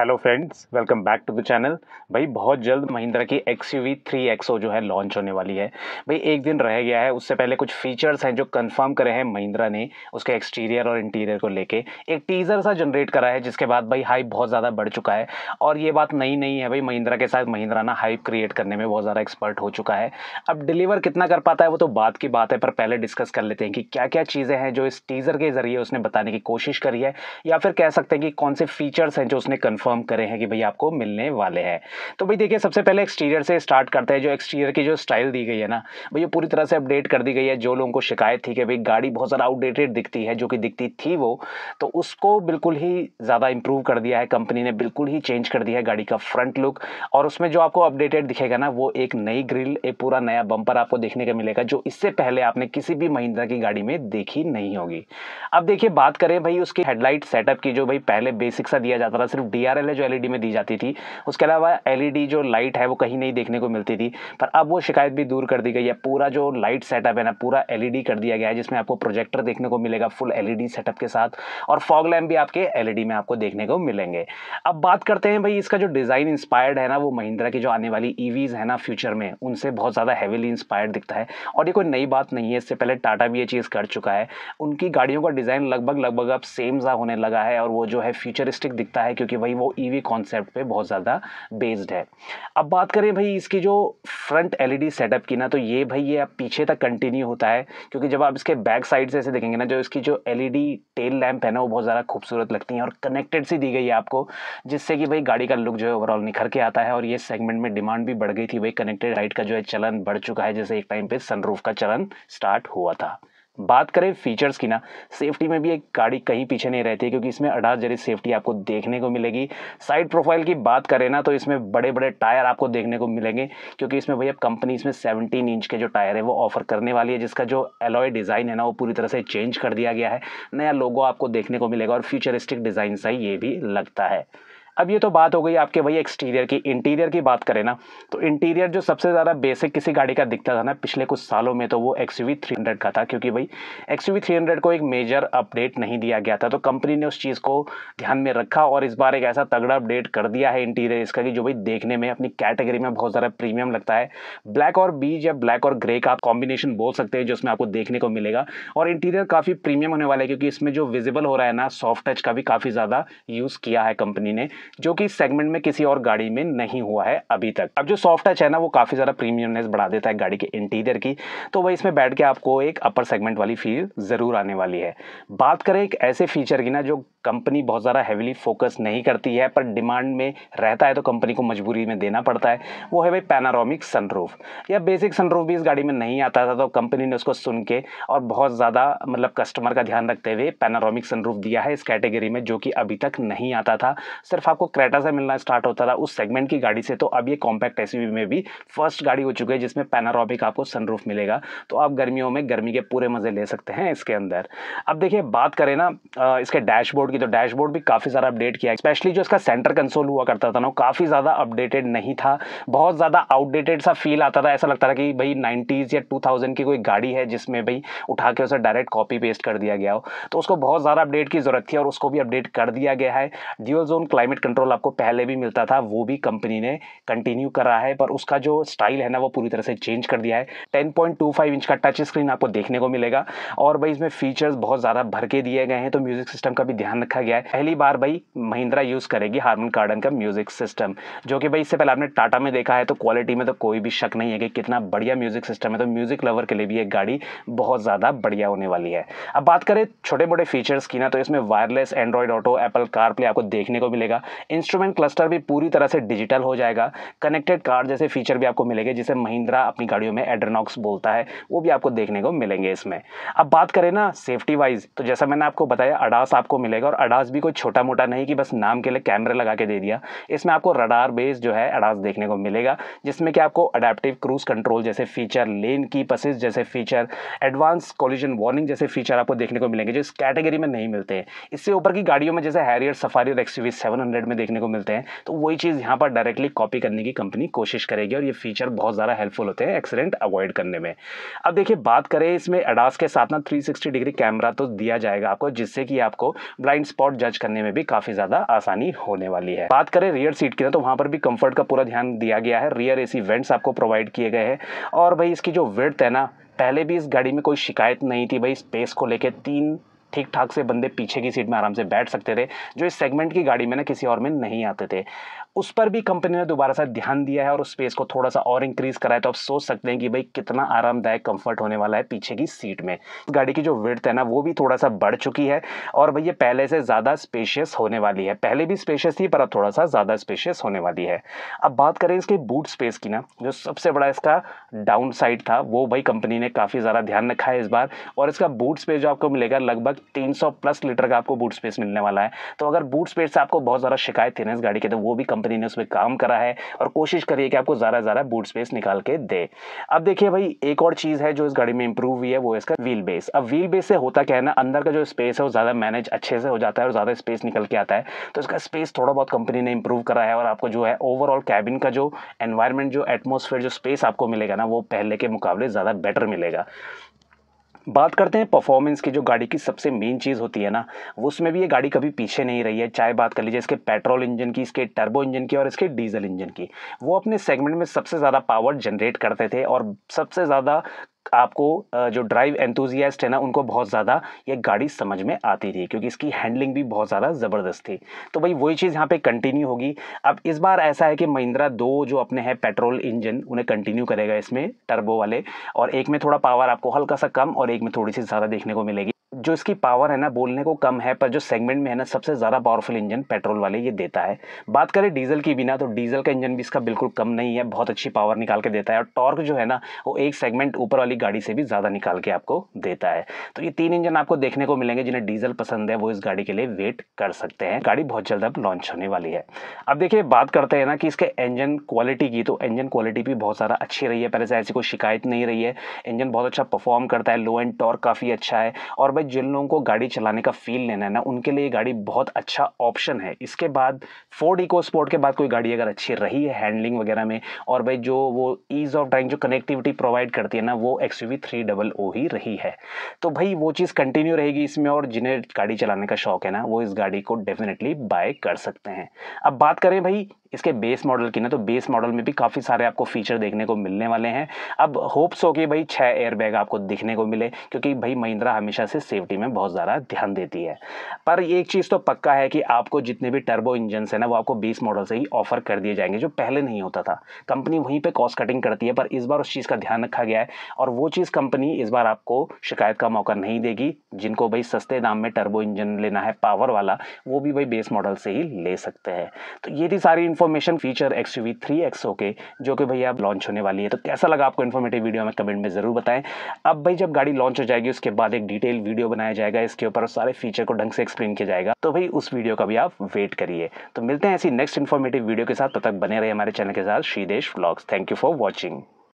hello friends welcome back to the channel भाई बहुत जल्द महिंद्रा की X U V three X O जो है लॉन्च होने वाली है भाई एक दिन रह गया है उससे पहले कुछ फीचर्स हैं जो कंफर्म करे हैं महिंद्रा ने उसके एक्सटीरियर और इंटीरियर को लेके एक टीज़र सा जनरेट करा है जिसके बाद भाई हाइप बहुत ज़्यादा बढ़ चुका है और ये बात नई नहीं है भाई महिंद्रा के साथ महिंद्रा ना हाइप क्रिएट करने में बहुत ज़्यादा एक्सपर्ट हो चुका है अब डिलीवर कितना कर पाता है वो तो बात की बात है पर पहले डिस्कस कर लेते हैं कि क्या क्या चीज़ें हैं जो इस टीज़र के ज़रिए उसने बताने की कोशिश करी है या फिर कह सकते हैं कि कौन से फीचर्स हैं जो उसने कन्फर्म कंफर्म करे हैं कि भाई आपको मिलने वाले हैं तो भाई देखिए सबसे पहले एक्सटीरियर से स्टार्ट करते हैं जो एक्सटीरियर की जो स्टाइल दी गई है ना भाई ये पूरी तरह से अपडेट कर दी गई है जो लोगों को शिकायत थी कि भाई गाड़ी बहुत ज़्यादा आउटडेटेड दिखती है जो कि दिखती थी वो तो उसको बिल्कुल ही ज़्यादा इंप्रूव कर दिया है कंपनी ने बिल्कुल ही चेंज कर दिया है गाड़ी का फ्रंट लुक और उसमें जो आपको अपडेटेड दिखेगा ना वो एक नई ग्रिल एक पूरा नया बम्पर आपको देखने को मिलेगा जो इससे पहले आपने किसी भी महिंद्रा की गाड़ी में देखी नहीं होगी अब देखिए बात करें भाई उसकी हेडलाइट सेटअप की जो भाई पहले बेसिक सा दिया जाता था सिर्फ डी है जो एल e में दी जाती थी उसके अलावा एल e जो लाइट है वो कहीं नहीं देखने को मिलती थी पर अब वो शिकायत भी दूर कर दी गई है पूरा जो लाइट सेटअप है ना पूरा एल e कर दिया गया है जिसमें आपको प्रोजेक्टर देखने को मिलेगा फुल एल सेटअप के साथ और फॉग लैम्प भी आपके एल में आपको देखने को मिलेंगे अब बात करते हैं भाई इसका जो डिज़ाइन इंस्पायर्ड है ना वो महिंद्रा की जो आने वाली ईवीज़ है ना फ्यूचर में उनसे बहुत ज़्यादा हैवीली इंस्पायर्ड दिखता है और ये कोई नई बात नहीं है इससे पहले टाटा भी ये चीज़ कर चुका है उनकी गाड़ियों का डिज़ाइन लगभग लगभग अब सेम सा होने लगा है और वो जो है फ्यूचरिस्टिक दिखता है क्योंकि वही वो ईवी e कॉन्सेप्ट पे बहुत ज़्यादा बेस्ड है अब बात करें भाई इसकी जो फ्रंट एलईडी सेटअप की ना तो ये भाई ये अब पीछे तक कंटिन्यू होता है क्योंकि जब आप इसके बैक साइड से ऐसे देखेंगे ना जो इसकी जो एल टेल लैम्प है ना वो बहुत ज़्यादा खूबसूरत लगती है और कनेक्टेड सी दी गई है आपको जिससे कि भाई गाड़ी का लुक जो है ओवरऑल निखर के आता है और ये सेगमेंट में डिमांड भी बढ़ गई थी भाई कनेक्टेड लाइट का जो है चलन बढ़ चुका है जैसे एक टाइम पर सनरूफ का चलन स्टार्ट हुआ था बात करें फीचर्स की ना सेफ्टी में भी एक गाड़ी कहीं पीछे नहीं रहती है क्योंकि इसमें अडा जरी सेफ्टी आपको देखने को मिलेगी साइड प्रोफाइल की बात करें ना तो इसमें बड़े बड़े टायर आपको देखने को मिलेंगे क्योंकि इसमें भैया कंपनी इसमें सेवनटीन इंच के जो टायर है वो ऑफर करने वाली है जिसका जो एलॉय डिज़ाइन है ना वो पूरी तरह से चेंज कर दिया गया है नया लोगो आपको देखने को मिलेगा और फ्यूचरिस्टिक डिज़ाइन सा ये भी लगता है अब ये तो बात हो गई आपके भाई एक्सटीरियर की इंटीरियर की बात करें ना तो इंटीरियर जो सबसे ज़्यादा बेसिक किसी गाड़ी का दिखता था ना पिछले कुछ सालों में तो वो एक्स वी थ्री हंड्रेड का था क्योंकि भाई एक्स वी थ्री हंड्रेड को एक मेजर अपडेट नहीं दिया गया था तो कंपनी ने उस चीज़ को ध्यान में रखा और इस बार एक ऐसा तगड़ा अपडेट कर दिया है इंटीरियर इसका कि जो भाई देखने में अपनी कैटेगरी में बहुत ज़्यादा प्रीमियम लगता है ब्लैक और बीज या ब्लैक और ग्रे का आप कॉम्बिनेशन बोल सकते हैं जो आपको देखने को मिलेगा और इंटीरियर काफ़ी प्रीमियम होने वाला है क्योंकि इसमें जो विजिबल हो रहा है ना सॉफ्ट टच का भी काफ़ी ज़्यादा यूज़ किया है कंपनी ने जो कि सेगमेंट में किसी और गाड़ी में नहीं हुआ है अभी तक अब जो सॉफ्ट टच है ना वो काफ़ी ज़्यादा प्रीमियमनेस बढ़ा देता है गाड़ी के इंटीरियर की तो वह इसमें बैठ के आपको एक अपर सेगमेंट वाली फील ज़रूर आने वाली है बात करें एक ऐसे फीचर की ना जो कंपनी बहुत ज़्यादा हैविली फोकस नहीं करती है पर डिमांड में रहता है तो कंपनी को मजबूरी में देना पड़ता है वो है भाई पैनारोमिक सनरूफ या बेसिक सनरूफ भी इस गाड़ी में नहीं आता था तो कंपनी ने उसको सुन के और बहुत ज़्यादा मतलब कस्टमर का ध्यान रखते हुए पैनारोमिक सनरूफ दिया है इस कैटेगरी में जो कि अभी तक नहीं आता था सिर्फ आपको क्रेटा से मिलना स्टार्ट होता था उस सेगमेंट की गाड़ी से तो अब ये कॉम्पैक्ट एस में भी फर्स्ट गाड़ी हो चुकी है जिसमें पैनारोबिक आपको सनरूफ मिलेगा तो आप गर्मियों में गर्मी के पूरे मज़े ले सकते हैं इसके अंदर अब देखिए बात करें ना इसके डैशबोर्ड की तो डैशबोर्ड भी काफ़ी सारा अपडेट किया स्पेशली जो इसका सेंटर कंसोल हुआ करता था ना काफ़ी ज़्यादा अपडेटेड नहीं था बहुत ज़्यादा आउटडेटेड सा फील आता था ऐसा लगता था कि भाई नाइन्टीज़ या टू की कोई गाड़ी है जिसमें भाई उठा के उसे डायरेक्ट कॉपी पेस्ट कर दिया गया हो तो उसको बहुत ज़्यादा अपडेट की ज़रूरत थी और उसको भी अपडेट कर दिया गया है dual zone climate cricket control आपको पहले भी मिलता था वो भी कंपनी ने कंटिन्यू करा है पर उसका जो स्टाइल है ना वो पूरी तरह से चेंज कर दिया है 10.25 इंच का टच स्क्रीन आपको देखने को मिलेगा और भाई इसमें फीचर्स बहुत ज़्यादा भर के दिए गए हैं तो म्यूजिक सिस्टम का भी ध्यान रखा गया है पहली बार भाई महिंद्रा यूज़ करेगी हारमोन कार्डन का म्यूजिक सिस्टम जो कि भाई इससे पहले आपने टाटा में देखा है तो क्वालिटी में तो कोई भी शक नहीं है कि कितना बढ़िया म्यूजिक सिस्टम है तो म्यूजिक लवर के लिए भी एक गाड़ी बहुत ज़्यादा बढ़िया होने वाली है अब बात करें छोटे मोटे फीचर्स की ना तो इसमें wireless Android auto Apple car play आपको देखने को मिलेगा इंस्ट्रूमेंट क्लस्टर भी पूरी तरह से डिजिटल हो जाएगा कनेक्टेड कार जैसे फीचर भी आपको मिलेंगे जिसे महिंद्रा अपनी गाड़ियों में एड्रनॉक्स बोलता है वो भी आपको देखने को मिलेंगे इसमें अब बात करें ना सेफ्टी वाइज तो जैसा मैंने आपको बताया अडास आपको मिलेगा और अडास भी कोई छोटा मोटा नहीं कि बस नाम के लिए कैमरे लगा के दे दिया इसमें आपको रडार बेस जो है अडास देखने को मिलेगा जिसमें कि आपको अडेप्टिव क्रूज कंट्रोल जैसे फीचर लेन की पसेज जैसे फीचर एडवांस कॉलिजन वार्निंग जैसे फीचर आपको देखने को मिलेंगे जो इस कैटेगरी में नहीं मिलते हैं इससे ऊपर की गाड़ियों में जैसे हैरियर सफारी और एक्सवी सेवन हंड्रेड में देखने को मिलते हैं तो वही चीज़ यहाँ पर डायरेक्टली कॉपी करने की कंपनी कोशिश करेगी और ये फीचर बहुत ज़्यादा हेल्पफुल होते हैं एक्सीडेंट अवॉइड करने में अब देखिए बात करें इसमें अडास के साथ ना थ्री डिग्री कैमरा तो दिया जाएगा आपको जिससे कि आपको ब्लाइंड स्पॉट जज करने में भी काफ़ी ज़्यादा आसानी होने वाली है बात करें रियर सीट की ना तो वहाँ पर भी कंफर्ट का पूरा ध्यान दिया गया है रियर एसी वेंट्स आपको प्रोवाइड किए गए हैं और भाई इसकी जो विर्थ है ना पहले भी इस गाड़ी में कोई शिकायत नहीं थी भाई स्पेस को लेके तीन ठीक ठाक से बंदे पीछे की सीट में आराम से बैठ सकते थे जो इस सेगमेंट की गाड़ी में ना किसी और में नहीं आते थे उस पर भी कंपनी ने दोबारा से ध्यान दिया है और उस स्पेस को थोड़ा सा और इंक्रीज करा है तो आप सोच सकते हैं कि भाई कितना आरामदायक कंफर्ट होने वाला है पीछे की सीट में गाड़ी की जो विर्थ है ना वो भी थोड़ा सा बढ़ चुकी है और भैया पहले से ज़्यादा स्पेशियस होने वाली है पहले भी स्पेशियस थी पर अब थोड़ा सा ज़्यादा स्पेशियस होने वाली है अब बात करें इसके बूट स्पेस की ना जो सबसे बड़ा इसका डाउन साइड था वो भाई कंपनी ने काफ़ी ज़्यादा ध्यान रखा है इस बार और इसका बूट स्पेस जो आपको मिलेगा लगभग तीन प्लस लीटर का आपको बूट स्पेस मिलने वाला है तो अगर बूट स्पेस से आपको बहुत ज़्यादा शिकायत थी ना इस गाड़ी की तो वो भी कंपनी ने उस पर काम करा है और कोशिश करिए कि आपको ज़्यादा ज़्यादा बूट स्पेस निकाल के दे अब देखिए भाई एक और चीज़ है जो इस गाड़ी में इंप्रूव हुई है वो इसका व्हील बेस अब व्हील बेस से होता क्या है ना अंदर का जो स्पेस है वो ज़्यादा मैनेज अच्छे से हो जाता है और ज़्यादा स्पेस निकल के आता है तो इसका स्पेस थोड़ा बहुत कंपनी ने इंप्रूव करा है और आपको जो है ओवरऑल कैबिन का जो एनवायरमेंट जो एटमोसफेयर जो स्पेस आपको मिलेगा ना वो पहले के मुकाबले ज़्यादा बेटर मिलेगा बात करते हैं परफॉर्मेंस की जो गाड़ी की सबसे मेन चीज़ होती है ना उसमें भी ये गाड़ी कभी पीछे नहीं रही है चाहे बात कर लीजिए इसके पेट्रोल इंजन की इसके टर्बो इंजन की और इसके डीजल इंजन की वो अपने सेगमेंट में सबसे ज़्यादा पावर जनरेट करते थे और सबसे ज़्यादा आपको जो ड्राइव एंथुजियास्ट है ना उनको बहुत ज़्यादा ये गाड़ी समझ में आती थी क्योंकि इसकी हैंडलिंग भी बहुत ज़्यादा ज़बरदस्त थी तो भाई वही चीज़ यहाँ पे कंटिन्यू होगी अब इस बार ऐसा है कि महिंद्रा दो जो अपने हैं पेट्रोल इंजन उन्हें कंटिन्यू करेगा इसमें टर्बो वाले और एक में थोड़ा पावर आपको हल्का सा कम और एक में थोड़ी सी ज़्यादा देखने को मिलेगी जो इसकी पावर है ना बोलने को कम है पर जो सेगमेंट में है ना सबसे ज़्यादा पावरफुल इंजन पेट्रोल वाले ये देता है बात करें डीजल की बिना तो डीजल का इंजन भी इसका बिल्कुल कम नहीं है बहुत अच्छी पावर निकाल के देता है और टॉर्क जो है ना वो एक सेगमेंट ऊपर वाली गाड़ी से भी ज़्यादा निकाल के आपको देता है तो ये तीन इंजन आपको देखने को मिलेंगे जिन्हें डीजल पसंद है वो इस गाड़ी के लिए वेट कर सकते हैं गाड़ी बहुत जल्द अब लॉन्च होने वाली है अब देखिए बात करते हैं ना कि इसके इंजन क्वालिटी की तो इंजन क्वालिटी भी बहुत ज़्यादा अच्छी रही है पहले से ऐसी कोई शिकायत नहीं रही है इंजन बहुत अच्छा परफॉर्म करता है लो एंड टॉर्क काफ़ी अच्छा है और भाई जिन लोगों को गाड़ी चलाने का फील लेना है ना उनके लिए ये गाड़ी बहुत अच्छा ऑप्शन है इसके बाद फोर्ड इको स्पोर्ट के बाद कोई गाड़ी अगर अच्छी रही है हैंडलिंग वगैरह में और भाई जो वो ईज़ ऑफ ड्राइंग जो कनेक्टिविटी प्रोवाइड करती है ना वो X U three double O ही रही है तो भाई वो चीज़ कंटिन्यू रहेगी इसमें और जिन्हें गाड़ी चलाने का शौक है ना वो इस गाड़ी को डेफिनेटली बाय कर सकते हैं अब बात करें भाई इसके बेस मॉडल की ना तो बेस मॉडल में भी काफ़ी सारे आपको फीचर देखने को मिलने वाले हैं अब होप्स हो कि भाई छः एयरबैग आपको दिखने को मिले क्योंकि भाई महिंद्रा हमेशा से सेफ्टी में बहुत ज़्यादा ध्यान देती है पर एक चीज़ तो पक्का है कि आपको जितने भी टर्बो इंजन हैं ना वो आपको बेस मॉडल से ही ऑफर कर दिए जाएंगे जो पहले नहीं होता था कंपनी वहीं पर कॉस्ट कटिंग करती है पर इस बार उस चीज़ का ध्यान रखा गया है और वो चीज़ कंपनी इस बार आपको शिकायत का मौका नहीं देगी जिनको भाई सस्ते दाम में टर्बो इंजन लेना है पावर वाला वो भी भाई बेस मॉडल से ही ले सकते हैं तो ये थी सारी information feature X U V three X के जो कि भैया अब लॉन्च होने वाली है तो कैसा लगा आपको इन्फॉर्मेटिव वीडियो हमें कमेंट में ज़रूर बताएं अब भाई जब गाड़ी लॉन्च हो जाएगी उसके बाद एक डिटेल वीडियो बनाया जाएगा इसके ऊपर सारे फीचर को ढंग से एक्सप्लेन किया जाएगा तो भाई उस वीडियो का भी आप वेट करिए तो मिलते हैं ऐसी नेक्स्ट इन्फॉर्मेटिव वीडियो के साथ तब तक बने रहे हमारे चैनल के साथ Shridesh blogs thank you for watching